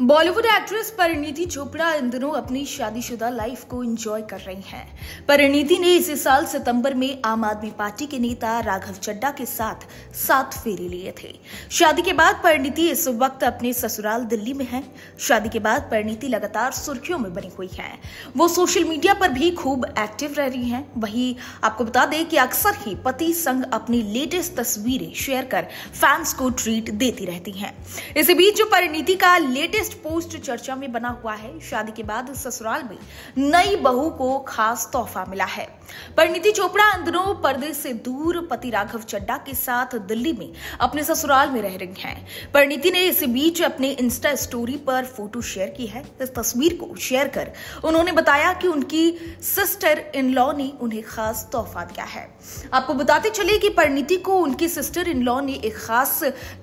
Bollywood actress Parineeti Chopra इन दिनों अपनी शादीशुदा लाइफ को एंजॉय कर रही हैं। परिणीति ने इसी साल सितंबर में आम आदमी पार्टी के नेता राघव चड्डा के साथ सात फेरे लिए थे शादी के बाद परिणीति इस वक्त अपने ससुराल दिल्ली में हैं। शादी के बाद परिणीति लगातार सुर्खियों में बनी हुई है वो सोशल मीडिया पर भी खूब एक्टिव रह रही है वही आपको बता दें कि अक्सर ही पति संग अपनी लेटेस्ट तस्वीरें शेयर कर फैंस को ट्रीट देती रहती है इसी बीच जो परिणीति का लेटेस्ट लेटेस्ट पोस्ट चर्चा में बना हुआ है शादी के बाद ससुराल में नई बहू को खास तोहफा मिला है परिणीति चोपड़ा अंदरों पर्दे से दूर पति राघव चड्डा के साथ दिल्ली में अपने ससुराल में रह रही हैं परिणीति ने इस बीच अपने इंस्टा स्टोरी पर फोटो शेयर की है इस तस्वीर को शेयर कर उन्होंने बताया कि उनकी सिस्टर इन लॉ ने उन्हें खास तोहफा दिया है आपको बताते चले कि परिणीति को उनकी सिस्टर इन लॉ ने एक खास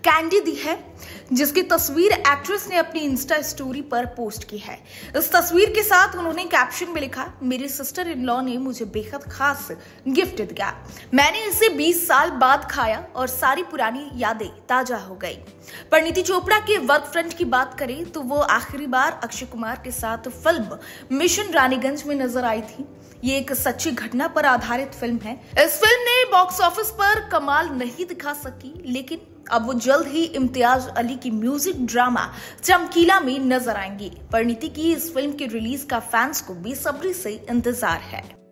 कैंडी दी है जिसकी तस्वीर एक्ट्रेस ने अपनी इंस्टा स्टोरी पर पोस्ट की है इस तस्वीर के साथ उन्होंने कैप्शन में लिखा मेरी सिस्टर इन लॉ ने मुझे बेहद खास गिफ्ट दिया मैंने इसे 20 साल बाद खाया और सारी पुरानी यादें ताजा हो गई परिणीति चोपड़ा के वर्क फ्रंट की बात करें तो वो आखिरी बार अक्षय कुमार के साथ फिल्म मिशन रानीगंज में नजर आई थी ये एक सच्ची घटना पर आधारित फिल्म है इस फिल्म ने बॉक्स ऑफिस पर कमाल नहीं दिखा सकी लेकिन अब वो जल्द ही इम्तियाज अली की म्यूजिक ड्रामा चमकीला में नजर आएंगी परिणीति की इस फिल्म के रिलीज का फैंस को बेसब्री से इंतजार है